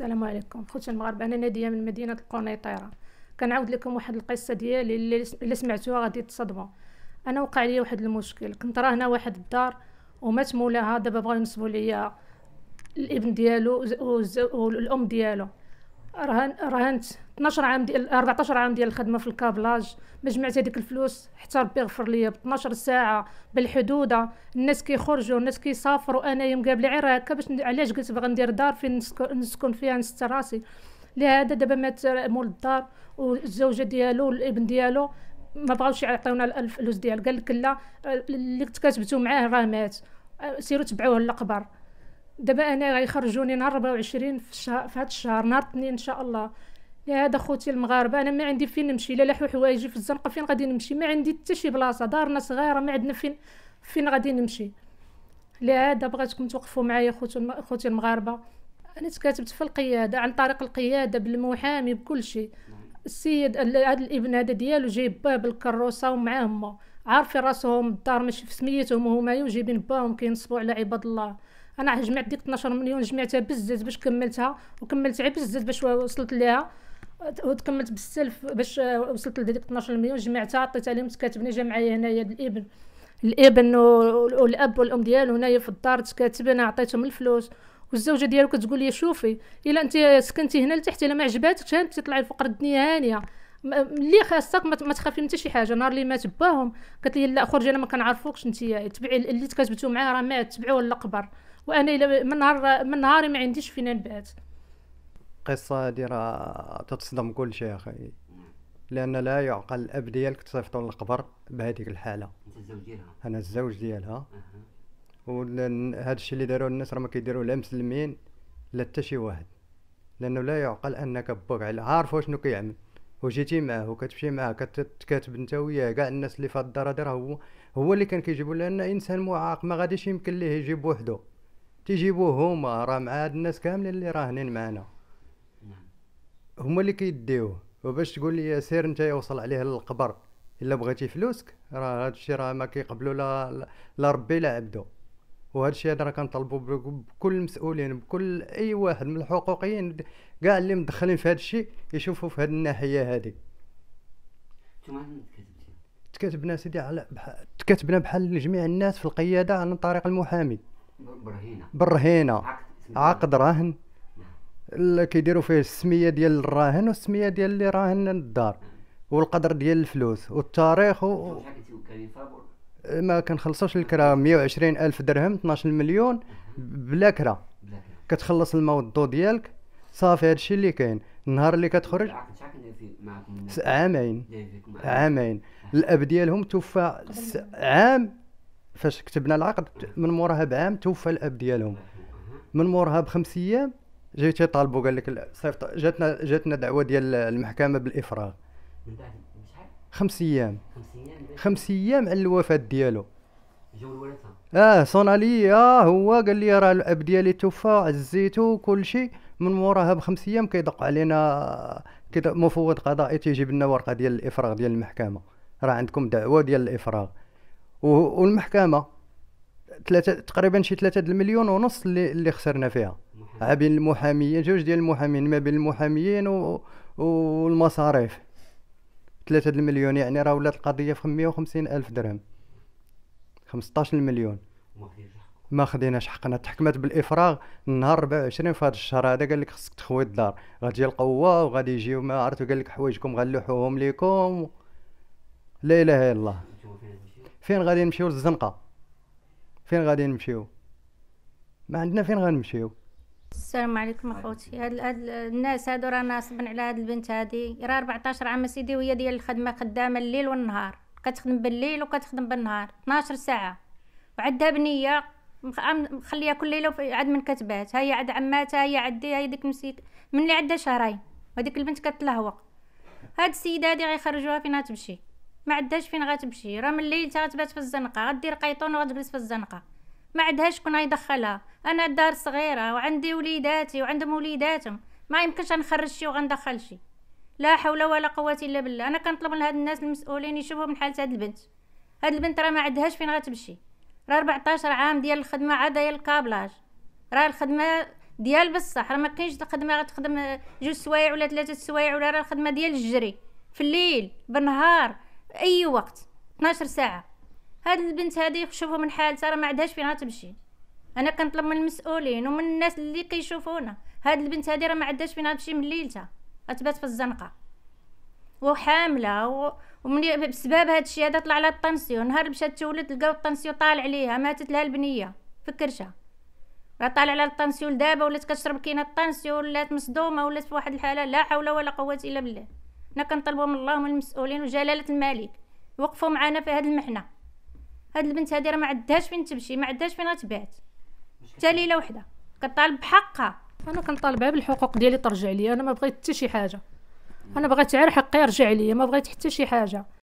السلام عليكم خوتي المغاربه انا ناديه من مدينه القنيطره كنعاود لكم واحد القصه ديالي اللي سمعتوها غادي تصدموا انا وقع لي واحد المشكل كنت راهنا واحد الدار ومات مولاها دابا بغاو ينصبوا ليا الابن ديالو والام ديالو رهن رهنت 12 عام ديال 14 عام ديال الخدمه في الكابلاج ما جمعت هذيك الفلوس حتى ربي يغفر ليا ب 12 ساعه بالحدوده الناس كيخرجوا الناس كيسافروا انايا مقابله عير هكا باش علاش قلت باغي ندير دار فين نسكن فيها نستر راسي لهذا دابا مات مول الدار والزوجه ديالو والابن ديالو ما بغاوش يعطيونا الفلوس ديال قال لك لا آه، اللي كنت كاتبتو معاه راه مات آه، سيروا تبعوه للقبر دابا انا غيخرجوني نهار 24 في الشهر في هذا الشهر نهار الاثنين ان شاء الله يا هذا خوتي المغاربه انا ما عندي فين نمشي لا لاحو حوايجي في الزنقه فين غادي نمشي ما عندي حتى شي بلاصه دارنا صغيره ما عندنا فين فين غادي نمشي هذا بغيتكم توقفوا معايا خوتي خوتي المغاربه انا تكاتبت في القياده عن طريق القياده بالمحامي بكل شيء السيد هذا الابن هذا ديالو جايب باه بالكروسه ومعاه ما عارفين راسهم الدار ماشي في سميتهم وهما يجيبين باهم كينصبوا على عباد الله انا جمعت ديك 12 مليون جمعتها بزاف باش كملتها وكملت غير بزاف باش وصلت ليها وتكملت بالسلف باش آه، وصلت لديك 12 مليون جمعتها عطيتها لهم تكاتبني جا معايا هنايا الابن الابن والاب والام ديالو هنايا في الدار تكاتبنا عطيتهم الفلوس والزوجه ديالو كتقول لي شوفي الا انت سكنتي هنا لتحت الا ما عجباتكش انت تطلعي لفقر الدنيا هانيه اللي خاصك ما تخافي من حتى شي حاجه نهار اللي مات باهم قالت لي لا خرجي انا ما كنعرفوكش انت تبعي اللي تكاتبتو معاه راه مات تبعوه للقبر وانا من نهار من نهاري ما عنديش فين نبات القصه هادي راه تتصدم كل شيء اخي لان لا يعقل الاب ديالك تصيفطو للقبر بهذيك الحاله الزوج ديالها انا الزوج ديالها وهذا الشيء اللي داروه الناس راه ما كيديروه لا مسلمين لا حتى شي واحد لانه لا يعقل انك بوك على عارف شنو كيعمل وجيتي معاه وكتمشي معاه كتكاتب انت وياه كاع الناس اللي في الدار هذا هو هو اللي كان كيجيبو لان انسان معاق ما غاديش يمكن ليه يجيب وحده تيجيبوه هما راه مع هاد الناس كاملين اللي راهنين معنا نعم. هما اللي كيديوه وباش تقول لي سير انت يوصل عليه للقبر الا بغيتي فلوسك راه هادشي راه ما كيقبلو لا لا ربي لا عبده وهادشي هذا راه كنطلبوا بكل المسؤولين بكل اي واحد من الحقوقيين كاع اللي مدخلين في هادشي يشوفوا في هاد الناحيه هادي تكاتبنا سيدي على تكاتبنا بحال جميع الناس في القياده عن طريق المحامي برهينه برهينه عقد رهن نعم. كيديروا فيه السميه ديال الراهن والسميه ديال اللي راهن الدار نعم. والقدر ديال الفلوس والتاريخ و... ما كنخلصوش الكره 120 الف درهم 12 مليون بلا كره كتخلص الموضوع ديالك صافي هادشي اللي كاين النهار اللي كتخرج نعم، عامين عامين الاب ديالهم توفى عام فاش كتبنا العقد من موراها بعام توفى الاب ديالهم من موراها بخمس ايام جاي تيطالبوا قال لك صيفط جاتنا جاتنا دعوه ديال المحكمه بالافراغ من بعد شحال خمس ايام خمس ايام على الوفاه ديالو جاو اه صون اه هو قال لي راه الاب ديالي توفى عزيتو كل شيء من موراها بخمس ايام كيدق علينا مفوض قضائي تيجيب لنا ورقه ديال الافراغ ديال المحكمه راه عندكم دعوه ديال الافراغ والمحكمه ثلاثة تقريبا شي ثلاثة المليون ونص اللي, اللي خسرنا فيها بين المحاميين جوج ديال المحامين ما بين المحاميين و... والمصاريف ثلاثة المليون يعني راه ولات القضية في 150 ألف درهم 15 مليون ما خديناش حقنا تحكمت بالافراغ نهار 24 في هذا الشهر هذا قال لك خصك تخوي الدار غتجي القوه وغادي يجيو ما عرفتو قال لك حوايجكم غنلوحوهم ليكم لا اله الا الله فين غادي نمشيو للزنقه فين غادي نمشيو ما عندنا فين غنمشيو السلام عليكم اخوتي هاد, الناس هادو راه ناصبين على هاد البنت هادي راه 14 عام سيدي وهي ديال الخدمه خدامه الليل والنهار كتخدم بالليل وكتخدم بالنهار 12 ساعه وعندها بنيه مخليها كل ليله عاد من كتبات هي عاد عماتها هي عدي هي ديك مسيك من اللي عندها شهرين وهذيك البنت كتلهوق هاد السيده هادي غيخرجوها فين تمشي ما عندهاش فين غتمشي راه من الليل غتبات في الزنقه غدير قيطون وغتجلس في الزنقه ما عندهاش شكون غيدخلها انا دار صغيره وعندي وليداتي وعندهم وليداتهم ما يمكنش نخرج شي وغندخل شي لا حول ولا قوه الا بالله انا كنطلب من هاد الناس المسؤولين يشوفوا من حاله هاد البنت هاد البنت راه ما عندهاش فين غتمشي راه 14 عام ديال الخدمه عاد هي الكابلاج راه الخدمه ديال بصح راه ما كاينش الخدمه غتخدم جوج سوايع ولا ثلاثه سوايع ولا راه الخدمه ديال الجري في الليل بالنهار اي وقت 12 ساعه هاد البنت هادي شوفوا من حالتها راه ما عندهاش فين تمشي انا كنطلب من المسؤولين ومن الناس اللي كيشوفونا هاد البنت هادي راه ما عندهاش فين تمشي من ليلتها اتبات في الزنقه وحامله و... ومن بسبب هاد الشيء هذا طلع لها الطنسيون نهار مشات تولد لقاو الطنسيون طالع عليها ماتت لها البنيه في الكرشه راه طالع لها الطنسيون دابا ولات كتشرب كينه الطنسيون ولات مصدومه ولات في واحد الحاله لا حول ولا قوه الا بالله حنا كنطلبوا من الله ومن المسؤولين وجلاله الملك يوقفوا معنا في هذه المحنه هاد البنت هادي راه ما عندهاش فين تمشي ما عندهاش فين غتبات حتى ليله وحده كطالب بحقها انا كنطالبها بالحقوق ديالي ترجع لي انا ما بغيت حتى شي حاجه انا بغيت غير حقي يرجع لي ما بغيت حتى شي حاجه